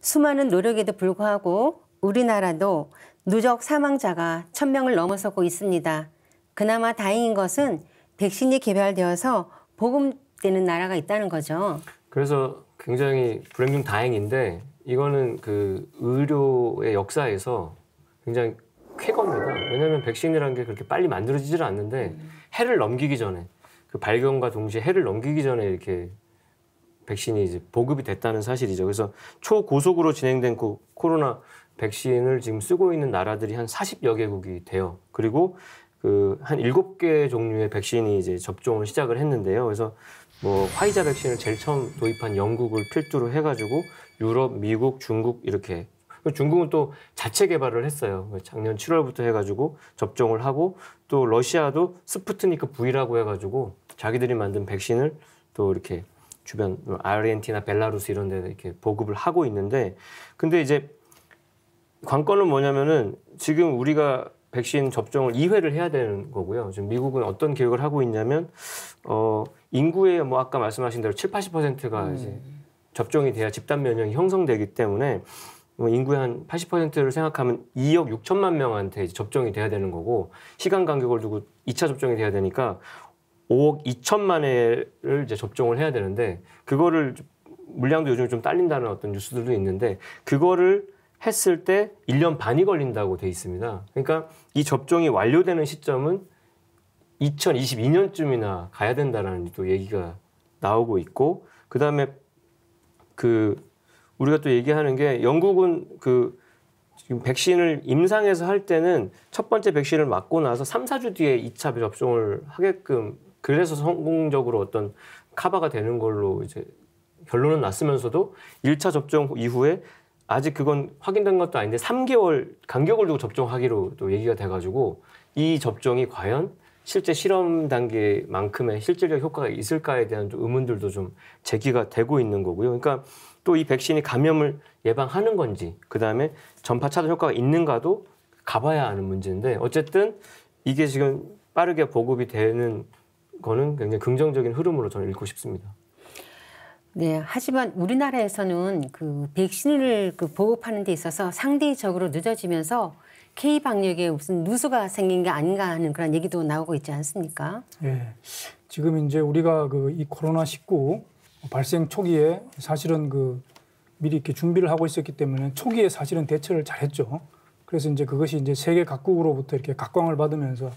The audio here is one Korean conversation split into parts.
수많은 노력에도 불구하고 우리나라도 누적 사망자가 천명을 넘어서고 있습니다. 그나마 다행인 것은 백신이 개발되어서 보급되는 나라가 있다는 거죠. 그래서 굉장히 불행 중 다행인데 이거는 그 의료의 역사에서 굉장히 쾌거입니다. 왜냐하면 백신이라는 게 그렇게 빨리 만들어지질 않는데 해를 넘기기 전에 그 발견과 동시에 해를 넘기기 전에 이렇게 백신이 이제 보급이 됐다는 사실이죠. 그래서 초고속으로 진행된 그 코로나 백신을 지금 쓰고 있는 나라들이 한 40여 개국이 돼요. 그리고 그 한 7개 종류의 백신이 이제 접종을 시작을 했는데요. 그래서 뭐 화이자 백신을 제일 처음 도입한 영국을 필두로 해가지고 유럽, 미국, 중국 이렇게 중국은 또 자체 개발을 했어요. 작년 7월부터 해가지고 접종을 하고 또 러시아도 스푸트니크 V라고 해가지고 자기들이 만든 백신을 또 이렇게 주변 아르헨티나, 벨라루스 이런 데 이렇게 보급을 하고 있는데 근데 이제 관건은 뭐냐면은 지금 우리가 백신 접종을 2회를 해야 되는 거고요. 지금 미국은 어떤 계획을 하고 있냐면 어 인구의 뭐 아까 말씀하신 대로 7, 80%가 음. 이제 접종이 돼야 집단 면역이 형성되기 때문에 뭐 인구의 한 80%를 생각하면 2억 6천만 명한테 이제 접종이 돼야 되는 거고 시간 간격을 두고 2차 접종이 돼야 되니까 5억 2천만 회를 이제 접종을 해야 되는데 그거를 물량도 요즘 좀 딸린다는 어떤 뉴스들도 있는데 그거를 했을 때 1년 반이 걸린다고 돼 있습니다. 그러니까 이 접종이 완료되는 시점은 2022년쯤이나 가야 된다라는 또 얘기가 나오고 있고 그다음에 그 우리가 또 얘기하는 게 영국은 그 지금 백신을 임상에서 할 때는 첫 번째 백신을 맞고 나서 3, 4주 뒤에 2차 접종을 하게끔 그래서 성공적으로 어떤 카바가 되는 걸로 이제 결론은 났으면서도 1차 접종 이후에 아직 그건 확인된 것도 아닌데 3개월 간격을 두고 접종하기로 또 얘기가 돼가지고 이 접종이 과연 실제 실험 단계만큼의 실질적 효과가 있을까에 대한 좀 의문들도 좀 제기가 되고 있는 거고요. 그러니까 또 이 백신이 감염을 예방하는 건지 그 다음에 전파 차단 효과가 있는가도 가봐야 하는 문제인데 어쨌든 이게 지금 빠르게 보급이 되는 거는 굉장히 긍정적인 흐름으로 저는 읽고 싶습니다. 네, 하지만 우리나라에서는 그 백신을 그 보급하는 데 있어서 상대적으로 늦어지면서 K 방역에 무슨 누수가 생긴 게 아닌가 하는 그런 얘기도 나오고 있지 않습니까? 예. 네, 지금 이제 우리가 그 이 코로나 19 발생 초기에 사실은 그 미리 이렇게 준비를 하고 있었기 때문에 초기에 사실은 대처를 잘했죠. 그래서 이제 그것이 이제 세계 각국으로부터 이렇게 각광을 받으면서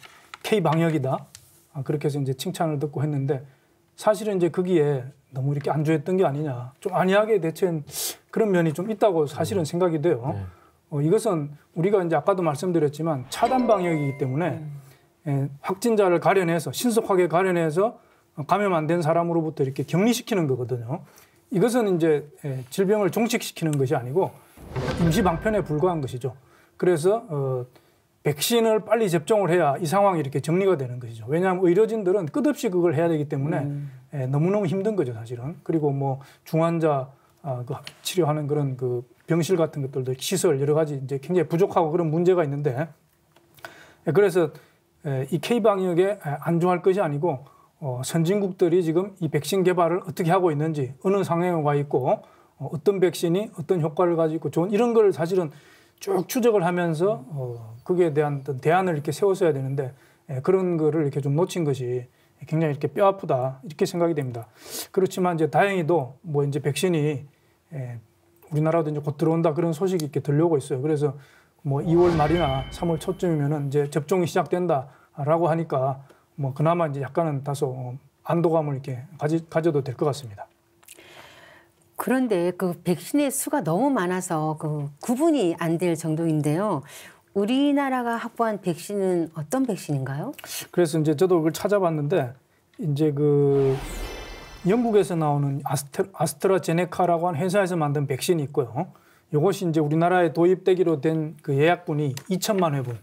K 방역이다. 아, 그렇게 해서 이제 칭찬을 듣고 했는데 사실은 이제 거기에 너무 이렇게 안주했던 게 아니냐. 좀 안이하게 대체한 그런 면이 좀 있다고 사실은 생각이 돼요. 네. 어, 이것은 우리가 이제 아까도 말씀드렸지만 차단 방역이기 때문에 음. 예, 확진자를 가려내서 신속하게 가려내서 감염 안 된 사람으로부터 이렇게 격리시키는 거거든요. 이것은 이제 예, 질병을 종식시키는 것이 아니고 임시 방편에 불과한 것이죠. 그래서 어, 백신을 빨리 접종을 해야 이 상황이 이렇게 정리가 되는 것이죠. 왜냐하면 의료진들은 끝없이 그걸 해야 되기 때문에 음. 예, 너무너무 힘든 거죠, 사실은. 그리고 뭐 중환자 어, 그 치료하는 그런 그 병실 같은 것들도 시설 여러 가지 이제 굉장히 부족하고 그런 문제가 있는데 예, 그래서 예, 이 K 방역에 안주할 것이 아니고 어, 선진국들이 지금 이 백신 개발을 어떻게 하고 있는지 어느 상황에 와 있고 어, 어떤 백신이 어떤 효과를 가지고 좋은 이런 걸 사실은 쭉 추적을 하면서 어, 그에 대한 대안을 이렇게 세웠어야 되는데 예, 그런 거를 이렇게 좀 놓친 것이 굉장히 이렇게 뼈 아프다 이렇게 생각이 됩니다. 그렇지만 이제 다행히도 뭐 이제 백신이 예, 우리나라도 이제 곧 들어온다 그런 소식이 이렇게 들려오고 있어요. 그래서 뭐 2월 말이나 3월 초쯤이면은 이제 접종이 시작된다라고 하니까 뭐 그나마 이제 약간은 다소 어, 안도감을 이렇게 가지, 가져도 될 것 같습니다. 그런데 그 백신의 수가 너무 많아서 그 구분이 안 될 정도인데요. 우리나라가 확보한 백신은 어떤 백신인가요? 그래서 이제 저도 그걸 찾아봤는데 이제 그 영국에서 나오는 아스트라, 제네카라고 하는 회사에서 만든 백신이 있고요. 이것이 이제 우리나라에 도입되기로 된 그 예약분이 2천만 회분.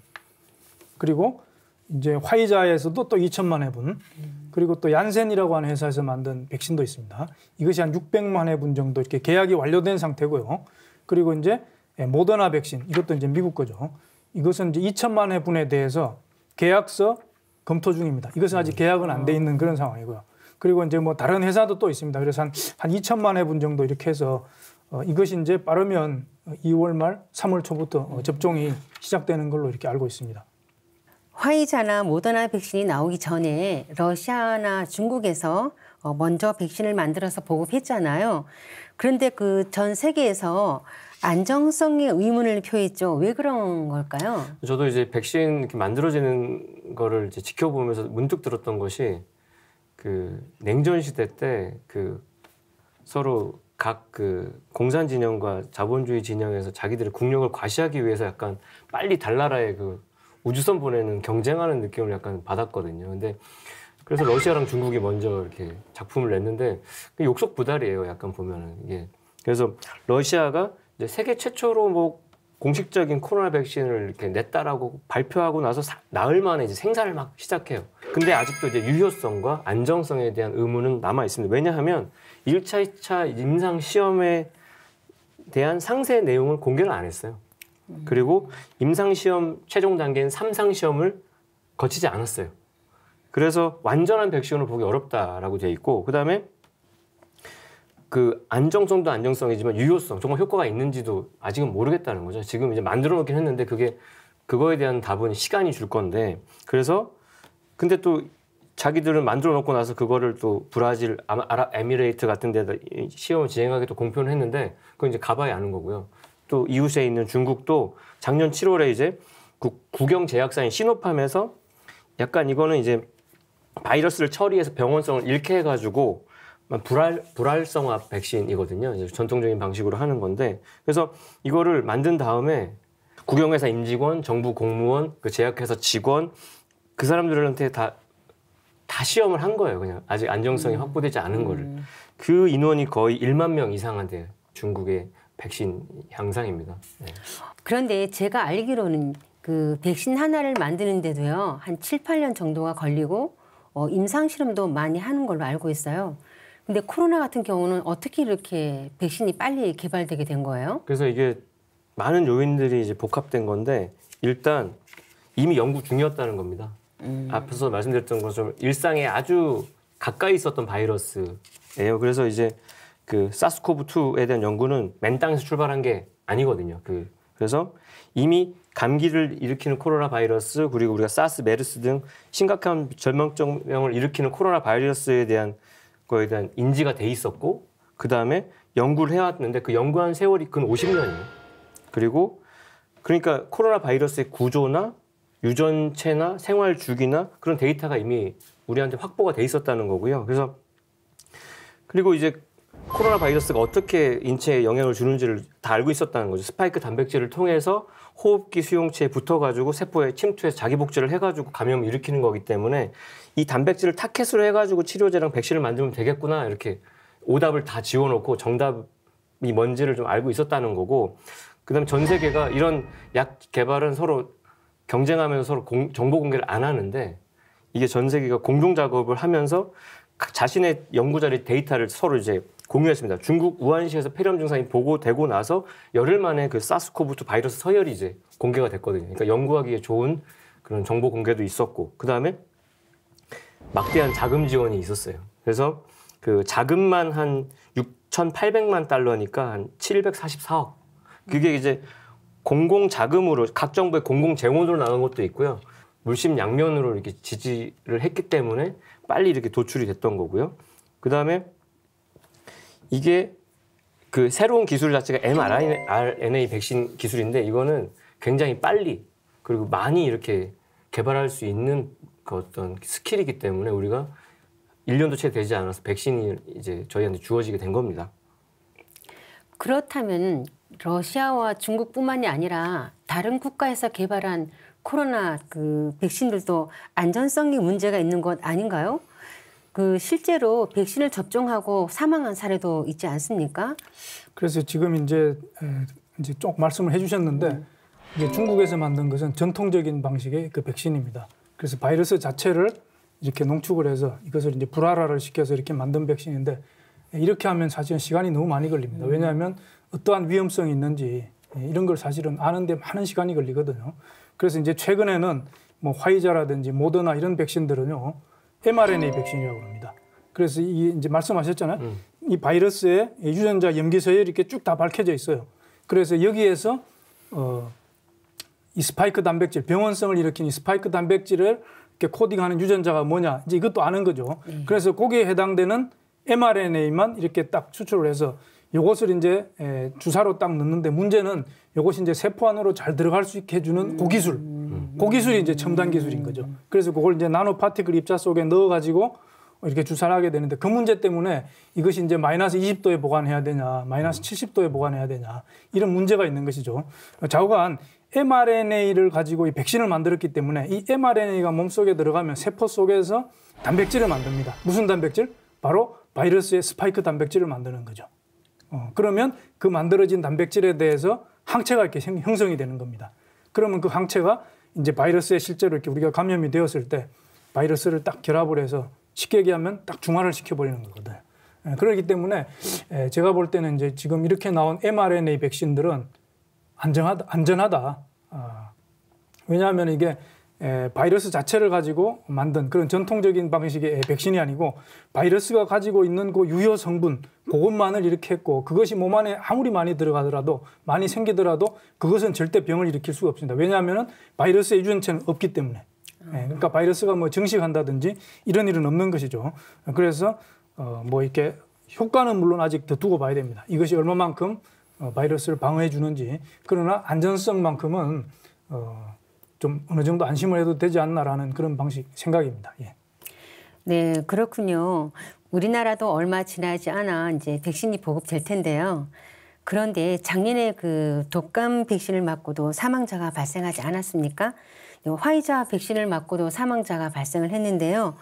그리고 이제 화이자에서도 또 2천만 회분. 음. 그리고 또 얀센이라고 하는 회사에서 만든 백신도 있습니다. 이것이 한 600만 회분 정도 이렇게 계약이 완료된 상태고요. 그리고 이제 예, 모더나 백신 이것도 이제 미국 거죠. 이것은 이제 2천만 회분에 대해서 계약서 검토 중입니다. 이것은 아직 음. 계약은 안 돼 있는 그런 아. 상황이고요. 그리고 이제 뭐 다른 회사도 또 있습니다. 그래서 한, 한 2천만 회분 정도 이렇게 해서 어, 이것이 이제 빠르면 2월 어, 말, 3월 초부터 어, 음. 접종이 시작되는 걸로 이렇게 알고 있습니다. 화이자나 모더나 백신이 나오기 전에 러시아나 중국에서 어, 먼저 백신을 만들어서 보급했잖아요. 그런데 그 전 세계에서 안정성의 의문을 표했죠. 왜 그런 걸까요? 저도 이제 백신 이렇게 만들어지는 거를 이제 지켜보면서 문득 들었던 것이 그 냉전 시대 때 그 서로 각 그 공산 진영과 자본주의 진영에서 자기들의 국력을 과시하기 위해서 약간 빨리 달나라의 그 우주선 보내는 경쟁하는 느낌을 약간 받았거든요. 근데 그래서 러시아랑 중국이 먼저 이렇게 작품을 냈는데 욕속 부달이에요. 약간 보면은 이게 그래서 러시아가 이제 세계 최초로 뭐 공식적인 코로나 백신을 이렇게 냈다라고 발표하고 나서 사, 나흘 만에 이제 생산을 막 시작해요. 근데 아직도 이제 유효성과 안정성에 대한 의문은 남아 있습니다. 왜냐하면 1차, 2차 임상 시험에 대한 상세 내용을 공개를 안 했어요. 그리고 임상시험 최종 단계인 삼상시험을 거치지 않았어요. 그래서 완전한 백시험을 보기 어렵다라고 되어 있고 그다음에 그 안정성도 안정성이지만 유효성 정말 효과가 있는지도 아직은 모르겠다는 거죠. 지금 이제 만들어 놓긴 했는데 그게 그거에 대한 답은 시간이 줄 건데 그래서 근데 또 자기들은 만들어 놓고 나서 그거를 또 브라질 아마에미레이트 같은 데다 시험을 진행하기도 공표를 했는데 그건 이제 가봐야 아는 거고요. 또 이웃에 있는 중국도 작년 7월에 이제 국, 국영 제약사인 시노팜에서 약간 이거는 이제 바이러스를 처리해서 병원성을 잃게 해가지고 불알, 불알성화 백신이거든요. 전통적인 방식으로 하는 건데 그래서 이거를 만든 다음에 국영회사 임직원, 정부 공무원, 그 제약회사 직원 그 사람들한테 다, 다 시험을 한 거예요. 그냥 아직 안정성이 음. 확보되지 않은 음. 거를 그 인원이 거의 1만 명 이상한데 중국에 백신 향상입니다. 네. 그런데 제가 알기로는 그 백신 하나를 만드는데도요 한 7, 8년 정도가 걸리고 어, 임상 실험도 많이 하는 걸로 알고 있어요. 근데 코로나 같은 경우는 어떻게 이렇게 백신이 빨리 개발되게 된 거예요? 그래서 이게 많은 요인들이 이제 복합된 건데 일단 이미 연구 중이었다는 겁니다. 음. 앞에서 말씀드렸던 것처럼 일상에 아주 가까이 있었던 바이러스예요. 그래서 이제 그 사스코브2에 대한 연구는 맨 땅에서 출발한 게 아니거든요. 그 그래서 이미 감기를 일으키는 코로나 바이러스 그리고 우리가 사스, 메르스 등 심각한 절망증을 일으키는 코로나 바이러스에 대한 거에 대한 인지가 돼 있었고 그 다음에 연구를 해왔는데 그 연구한 세월이 근 50년이에요. 그리고 그러니까 코로나 바이러스의 구조나 유전체나 생활 주기나 그런 데이터가 이미 우리한테 확보가 돼 있었다는 거고요. 그래서 그리고 이제 코로나 바이러스가 어떻게 인체에 영향을 주는지를 다 알고 있었다는 거죠. 스파이크 단백질을 통해서 호흡기 수용체에 붙어가지고 세포에 침투해서 자기 복제를 해가지고 감염을 일으키는 거기 때문에 이 단백질을 타켓으로 해가지고 치료제랑 백신을 만들면 되겠구나 이렇게 오답을 다 지워놓고 정답이 뭔지를 좀 알고 있었다는 거고 그다음에 전 세계가 이런 약 개발은 서로 경쟁하면서 서로 공, 정보 공개를 안 하는데 이게 전 세계가 공동 작업을 하면서 자신의 연구 자리 데이터를 서로 이제 공유했습니다. 중국 우한시에서 폐렴 증상이 보고되고 나서 열흘 만에 그사스코브트 바이러스 서열이 이제 공개가 됐거든요. 그러니까 연구하기에 좋은 그런 정보 공개도 있었고 그 다음에 막대한 자금 지원이 있었어요. 그래서 그 자금만 한 6,800만 달러니까 한 744억. 그게 이제 공공 자금으로 각 정부의 공공 재원으로 나간 것도 있고요. 물심 양면으로 이렇게 지지를 했기 때문에 빨리 이렇게 도출이 됐던 거고요. 그 다음에 이게 그 새로운 기술 자체가 mRNA 백신 기술인데 이거는 굉장히 빨리 그리고 많이 이렇게 개발할 수 있는 그 어떤 스킬이기 때문에 우리가 1년도 채 되지 않아서 백신이 이제 저희한테 주어지게 된 겁니다. 그렇다면 러시아와 중국뿐만이 아니라 다른 국가에서 개발한 코로나 그 백신들도 안전성이 문제가 있는 것 아닌가요? 그 실제로 백신을 접종하고 사망한 사례도 있지 않습니까? 그래서 지금 이제 이제 쭉 말씀을 해주셨는데 네. 이게 중국에서 만든 것은 전통적인 방식의 그 백신입니다. 그래서 바이러스 자체를 이렇게 농축을 해서 이것을 이제 불활화를 시켜서 이렇게 만든 백신인데 이렇게 하면 사실은 시간이 너무 많이 걸립니다. 음. 왜냐하면 어떠한 위험성이 있는지 예, 이런 걸 사실은 아는데 많은 시간이 걸리거든요. 그래서 이제 최근에는 뭐 화이자라든지 모더나 이런 백신들은요 mRNA 백신이라고 합니다. 그래서 이 이제 말씀하셨잖아요. 음. 이 바이러스의 유전자 염기 서열 이렇게 쭉 다 밝혀져 있어요. 그래서 여기에서 어, 이 스파이크 단백질 병원성을 일으키는 스파이크 단백질을 이렇게 코딩하는 유전자가 뭐냐 이제 이것도 아는 거죠. 음. 그래서 거기에 해당되는 mRNA만 이렇게 딱 추출을 해서 요것을 이제 주사로 딱 넣는데 문제는 요것이 이제 세포 안으로 잘 들어갈 수 있게 해주는 음. 고기술. 고그 기술이 이제 첨단 기술인 거죠. 그래서 그걸 이제 나노 파티클 입자 속에 넣어가지고 이렇게 주사를 하게 되는데 그 문제 때문에 이것이 이제 마이너스 20도에 보관해야 되냐, 마이너스 70도에 보관해야 되냐 이런 문제가 있는 것이죠. 좌우간 mRNA를 가지고 이 백신을 만들었기 때문에 이 mRNA가 몸속에 들어가면 세포 속에서 단백질을 만듭니다. 무슨 단백질? 바로 바이러스의 스파이크 단백질을 만드는 거죠. 어, 그러면 그 만들어진 단백질에 대해서 항체가 이렇게 형성이 되는 겁니다. 그러면 그 항체가 이제 바이러스에 실제로 이렇게 우리가 감염이 되었을 때 바이러스를 딱 결합을 해서 쉽게 얘기하면 딱 중화를 시켜버리는 거거든. 요 예, 그렇기 때문에 예, 제가 볼 때는 이제 지금 이렇게 나온 mRNA 백신들은 안전하다, 안전하다. 아, 왜냐하면 이게 에, 바이러스 자체를 가지고 만든 그런 전통적인 방식의 백신이 아니고 바이러스가 가지고 있는 그 유효 성분 그것만을 이렇게 했고 그것이 몸 안에 아무리 많이 들어가더라도 많이 생기더라도 그것은 절대 병을 일으킬 수가 없습니다. 왜냐하면 바이러스의 유전체는 없기 때문에. 예, 그러니까 바이러스가 뭐 증식한다든지 이런 일은 없는 것이죠. 그래서 어, 뭐 이렇게 효과는 물론 아직 더 두고 봐야 됩니다. 이것이 얼마만큼 어, 바이러스를 방어해 주는지 그러나 안전성만큼은 어, 좀 어느 정도 안심을 해도 되지 않나라는 그런 방식 생각입니다. 예. 네, 그렇군요. 우리나라도 얼마 지나지 않아 이제 백신이 보급될 텐데요. 그런데 작년에 그 독감 백신을 맞고도 사망자가 발생하지 않았습니까? 화이자 백신을 맞고도 사망자가 발생을 했는데요.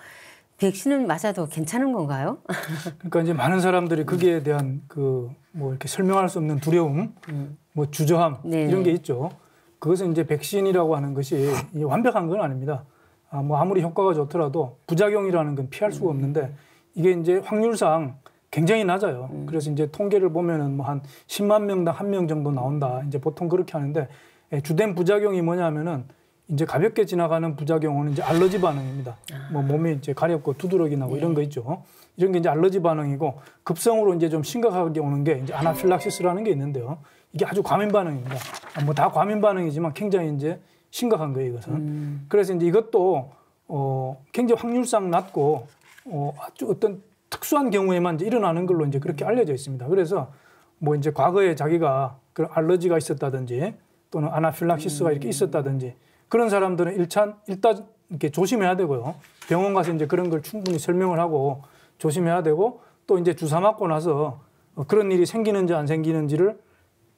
백신은 맞아도 괜찮은 건가요? 그러니까 이제 많은 사람들이 거기에 대한 그 뭐 이렇게 설명할 수 없는 두려움, 음. 뭐 주저함 네네. 이런 게 있죠. 그것은 이제 백신이라고 하는 것이 완벽한 건 아닙니다. 아, 뭐 아무리 효과가 좋더라도 부작용이라는 건 피할 수가 없는데 이게 이제 확률상 굉장히 낮아요. 음. 그래서 이제 통계를 보면은 뭐 한 10만 명당 한 명 정도 나온다. 이제 보통 그렇게 하는데 예, 주된 부작용이 뭐냐면은 이제 가볍게 지나가는 부작용은 이제 알러지 반응입니다. 뭐 몸이 이제 가렵고 두드러기 나고 예. 이런 거 있죠. 이런 게 이제 알러지 반응이고 급성으로 이제 좀 심각하게 오는 게 이제 아나필락시스라는 게 있는데요. 이게 아주 과민 반응입니다. 아, 뭐다 과민 반응이지만 굉장히 이제 심각한 거예요 이것은. 음. 그래서 이제 이것도 어 굉장히 확률상 낮고 어 아주 어떤 특수한 경우에만 이제 일어나는 걸로 이제 그렇게 알려져 있습니다. 그래서 뭐 이제 과거에 자기가 그런 알러지가 있었다든지 또는 아나필락시스가 음. 이렇게 있었다든지 그런 사람들은 일단 일단 이렇게 조심해야 되고요. 병원 가서 이제 그런 걸 충분히 설명을 하고 조심해야 되고 또 이제 주사 맞고 나서 어, 그런 일이 생기는지 안 생기는지를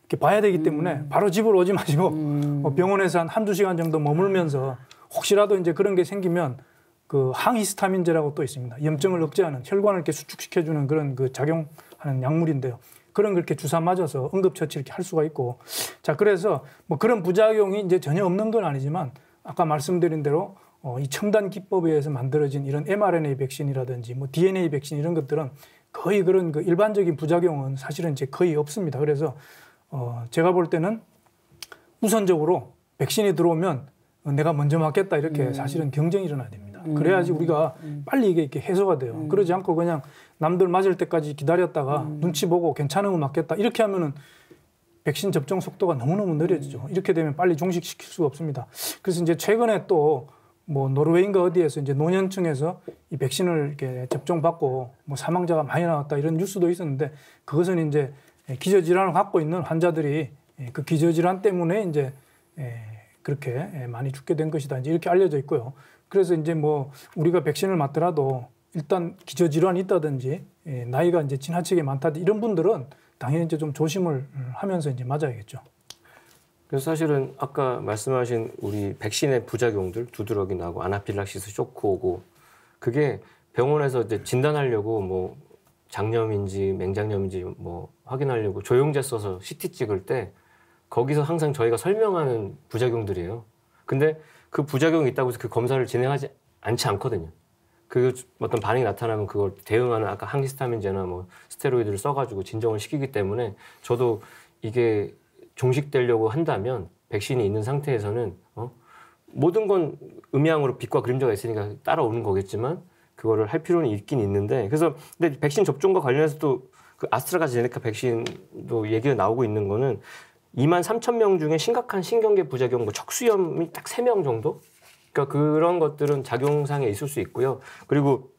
이렇게 봐야 되기 때문에 음. 바로 집으로 오지 마시고 음. 뭐 병원에서 한 한두 시간 정도 머물면서 혹시라도 이제 그런 게 생기면 그 항히스타민제라고 또 있습니다. 염증을 음. 억제하는 혈관을 이렇게 수축시켜 주는 그런 그 작용하는 약물인데요. 그런 그렇게 주사 맞아서 응급 처치 이렇게 할 수가 있고 자 그래서 뭐 그런 부작용이 이제 전혀 없는 건 아니지만 아까 말씀드린 대로 어, 이 첨단 기법에 의해서 만들어진 이런 mRNA 백신이라든지 뭐 DNA 백신 이런 것들은 거의 그런 그 일반적인 부작용은 사실은 이제 거의 없습니다. 그래서 어, 제가 볼 때는 우선적으로 백신이 들어오면 내가 먼저 맞겠다 이렇게 음. 사실은 경쟁이 일어나야 됩니다. 음. 그래야지 우리가 음. 빨리 이게 이렇게 해소가 돼요. 음. 그러지 않고 그냥 남들 맞을 때까지 기다렸다가 음. 눈치 보고 괜찮으면 맞겠다 이렇게 하면은 백신 접종 속도가 너무너무 느려지죠. 음. 이렇게 되면 빨리 종식시킬 수가 없습니다. 그래서 이제 최근에 또 뭐 노르웨이인가 어디에서 이제 노년층에서 이 백신을 이렇게 접종받고 뭐 사망자가 많이 나왔다 이런 뉴스도 있었는데 그것은 이제 예, 기저질환을 갖고 있는 환자들이 예, 그 기저질환 때문에 이제 예, 그렇게 많이 죽게 된 것이다. 이제 이렇게 알려져 있고요. 그래서 이제 뭐 우리가 백신을 맞더라도 일단 기저질환이 있다든지 나이가 이제 지나치게 많다 이런 분들은 당연히 이제 좀 조심을 음, 하면서 이제 맞아야겠죠. 그래서 사실은 아까 말씀하신 우리 백신의 부작용들 두드러기 나고 아나필락시스 쇼크 오고 그게 병원에서 이제 진단하려고 뭐 장염인지 맹장염인지 뭐 확인하려고 조영제 써서 CT 찍을 때 거기서 항상 저희가 설명하는 부작용들이에요. 근데 그 부작용이 있다고 해서 그 검사를 진행하지 않지 않거든요. 그 어떤 반응이 나타나면 그걸 대응하는 아까 항히스타민제나 뭐 스테로이드를 써가지고 진정을 시키기 때문에 저도 이게 종식되려고 한다면 백신이 있는 상태에서는 어? 모든 건음향으로 빛과 그림자가 있으니까 따라오는 거겠지만 그거를 할 필요는 있긴 있는데 그래서 근데 백신 접종과 관련해서도 그 아스트라제네카 백신도 얘기가 나오고 있는 거는 2만 3천 명 중에 심각한 신경계 부작용, 뭐 척수염이 딱 3명 정도? 그러니까 그런 것들은 작용상에 있을 수 있고요. 그리고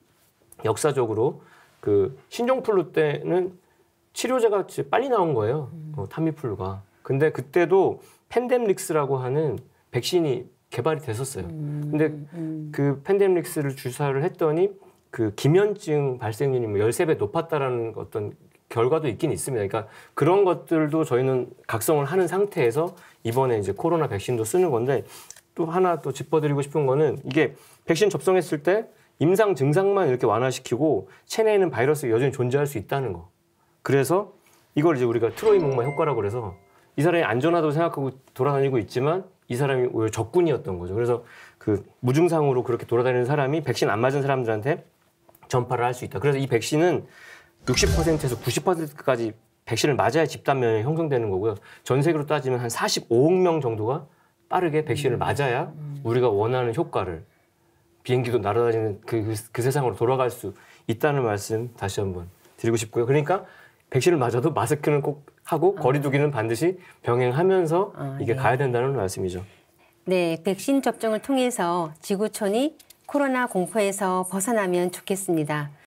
역사적으로 그 신종플루 때는 치료제가 빨리 나온 거예요. 어, 타미플루가. 근데 그때도 팬데믹스라고 하는 백신이 개발이 됐었어요. 음, 근데 음. 그 팬데믹스를 주사를 했더니 그 기면증 발생률이 뭐 13배 높았다라는 어떤 결과도 있긴 있습니다. 그러니까 그런 것들도 저희는 각성을 하는 상태에서 이번에 이제 코로나 백신도 쓰는 건데 또 하나 또 짚어드리고 싶은 거는 이게 백신 접종했을 때 임상 증상만 이렇게 완화시키고 체내에는 바이러스가 여전히 존재할 수 있다는 거. 그래서 이걸 이제 우리가 트로이 목마 효과라고 그래서 이 사람이 안전하다고 생각하고 돌아다니고 있지만 이 사람이 오히려 적군이었던 거죠. 그래서 그 무증상으로 그렇게 돌아다니는 사람이 백신 안 맞은 사람들한테 전파를 할 수 있다. 그래서 이 백신은 60%에서 90%까지 백신을 맞아야 집단 면역이 형성되는 거고요. 전 세계로 따지면 한 45억 명 정도가 빠르게 백신을 음. 맞아야 음. 우리가 원하는 효과를 비행기도 날아다니는 그, 그, 그 세상으로 돌아갈 수 있다는 말씀 다시 한번 드리고 싶고요. 그러니까 백신을 맞아도 마스크는 꼭 하고 아. 거리두기는 반드시 병행하면서 아, 이게 네. 가야 된다는 말씀이죠. 네, 백신 접종을 통해서 지구촌이 코로나 공포에서 벗어나면 좋겠습니다.